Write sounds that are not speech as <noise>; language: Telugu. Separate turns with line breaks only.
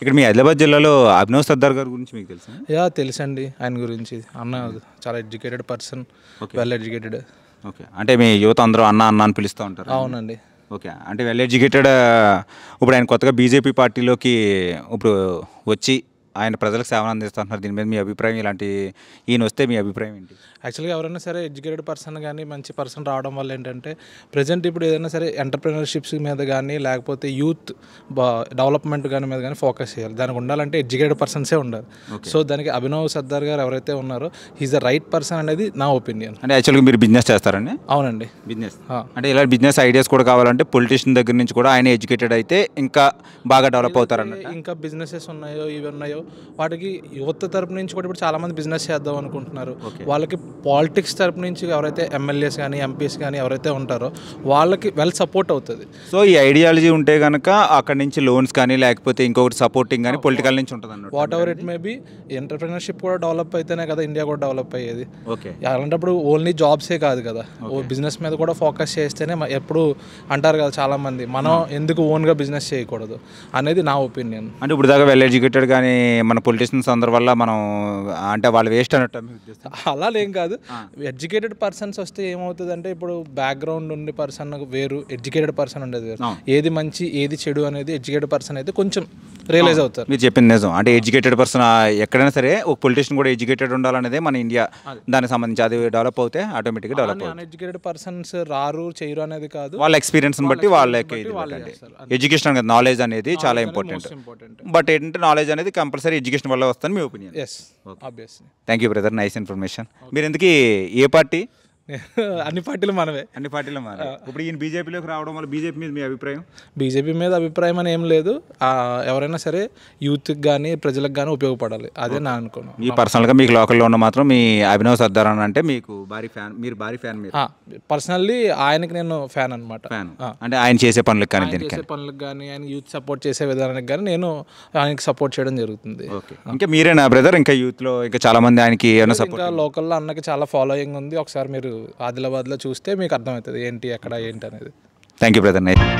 ఇక్కడ మీ హైదరాబాద్ జిల్లాలో అభినవ్ సర్దార్ గారి గురించి మీకు తెలుసా
యా తెలుసండి ఆయన గురించి అన్న చాలా educated person well educated
okay అంటే మీ యువత అందరూ అన్న అన్న అని పిలుస్తూ ఉంటారు అవునండి ఓకే అంటే వెల్ ఎడ్యుకేటెడ్ ఇప్పుడు ఆయన కొత్తగా బీజేపీ పార్టీలోకి ఇప్పుడు వచ్చి ఆయన ప్రజలకు సేవలు అందిస్తున్నారు దీని మీద మీ అభిప్రాయం ఇలాంటి ఈయన వస్తే మీ అభిప్రాయం ఏంటి
యాక్చువల్గా ఎవరైనా సరే ఎడ్యుకేటెడ్ పర్సన్ కానీ మంచి పర్సన్ రావడం వల్ల ఏంటంటే ప్రజెంట్ ఇప్పుడు ఏదైనా సరే ఎంటర్ప్రినర్షిప్స్ మీద కానీ లేకపోతే యూత్ డెవలప్మెంట్ కానీ మీద కానీ ఫోకస్ చేయాలి దానికి ఉండాలంటే ఎడ్యుకేటెడ్ పర్సన్సే ఉండాలి సో దానికి అభినవ్ సర్దార్ గారు ఎవరైతే ఉన్నారో ఈజ్ ద
రైట్ పర్సన్ అనేది నా ఒపీనియన్ అంటే యాక్చువల్గా మీరు బిజినెస్ చేస్తారండి
అవునండి బిజినెస్
అంటే ఇలా బిజినెస్ ఐడియాస్ కూడా కావాలంటే పొలిటీషియన్ దగ్గర నుంచి కూడా ఆయన ఎడ్యుకేటెడ్ అయితే ఇంకా బాగా డెవలప్ అవుతారన్నమాట
ఇంకా బిజినెసెస్ ఉన్నాయో ఇవి ఉన్నాయో వాటికి యువత తరపు నుంచి కూడా ఇప్పుడు చాలామంది బిజినెస్ చేద్దాం అనుకుంటున్నారు వాళ్ళకి పాలిటిక్స్ తరపు నుంచి ఎవరైతే ఎమ్మెల్యేస్ కానీ ఎంపీస్ కానీ ఎవరైతే ఉంటారో వాళ్ళకి వెల్ సపోర్ట్ అవుతుంది
సో ఈ ఐడియాలజీ ఉంటే కనుక అక్కడ నుంచి లోన్స్ కానీ లేకపోతే ఇంకొకటి సపోర్టింగ్ కానీ పొలిటికల్ నుంచి ఉంటుంది
whatever it may be entrepreneurship కూడా డెవలప్ అయితేనే కదా ఇండియా కూడా డెవలప్ అయ్యేది ఓకే అలాంటప్పుడు ఓన్లీ జాబ్సే కాదు కదా బిజినెస్ మీద కూడా ఫోకస్ చేస్తేనే ఎప్పుడు అంటారు కదా చాలామంది మనం ఎందుకు ఓన్గా బిజినెస్ చేయకూడదు అనేది నా ఒపీనియన్ అంటే ఇప్పుడు దాకా
వెల్ ఎడ్యుకేటెడ్ కానీ మన పొలిటీషియన్స్ అందరి వల్ల మనం అంటే వాళ్ళు వేస్ట్ అన్నట్టు
అలా ఏం కాదు ఎడ్యుకేటెడ్ పర్సన్స్ వస్తే ఏమవుతుంది అంటే ఇప్పుడు బ్యాక్గ్రౌండ్ ఉండే పర్సన్ వేరు ఎడ్యుకేటెడ్ పర్సన్ ఉండేది వేరు ఏది మంచి ఏది చెడు అనేది ఎడ్యుకేటెడ్ పర్సన్ అయితే కొంచెం రియలైజ్ అవుతారు మీరు
చెప్పింది నిజం అంటే ఎడ్యుకేటెడ్ పర్సన్ ఎక్కడైనా సరే ఒక పొలిటీషియన్ కూడా ఎడ్యుకేటెడ్ ఉండాలనేదే మన ఇండియా దానికి సంబంధించి అది డెవలప్ అవుతే ఆటోమేటిక్గా డెవలప్ అవుతుంది
ఎడ్యుకేటెడ్ పర్సన్స్ రారు చేయరు అనేది కాదు వాళ్ళ ఎక్స్పీరియన్స్ బట్టి వాళ్ళకి
ఎడ్యుకేషన్ అనేది నాలెడ్జ్ అనేది చాలా ఇంపార్టెంట్ బట్ ఏంటంటే నాలెడ్జ్ అనేది కంపల్సరీ ఎడ్యుకేషన్ వల్ల వస్తుంది మీ opinion thank you brother nice information మీరు ఎందుకు ఏ పార్టీ <laughs> అన్ని పార్టీలు మనమే అన్ని పార్టీలు మన ఇప్పుడు ఈయన బీజేపీలోకి రావడం వల్ల బీజేపీ మీద మీ అభిప్రాయం
బీజేపీ మీద అభిప్రాయం అని ఏం లేదు ఎవరైనా సరే యూత్కి కానీ ప్రజలకు కానీ ఉపయోగపడాలి అదే నా అనుకున్నాను
మీ పర్సనల్గా మీకు లోకల్లో ఉన్న మాత్రం మీ అభినవ్ సర్దార్ అని అంటే మీకు
భారీ ఫ్యాన్ మీరు భారీ ఫ్యాన్ మీరు పర్సనల్లీ ఆయనకి నేను ఫ్యాన్ అనమాట ఫ్యాన్ అంటే ఆయన
చేసే పనులకు కానీ చేసే
పనులకు కానీ ఆయన యూత్ సపోర్ట్ చేసే విధానానికి కానీ నేను
ఆయనకి సపోర్ట్ చేయడం జరుగుతుంది ఇంకా మీరే నా బ్రదర్ ఇంకా యూత్లో ఇంకా చాలా మంది ఆయనకి ఏమైనా సపోర్ట్
లోకల్లో అన్నకి చాలా ఫాలోయింగ్ ఉంది ఒకసారి మీరు ఆదిలాబాద్లో చూస్తే మీకు అర్థమవుతుంది ఏంటి ఎక్కడ ఏంటి అనేది
థ్యాంక్ యూ బ్రదర్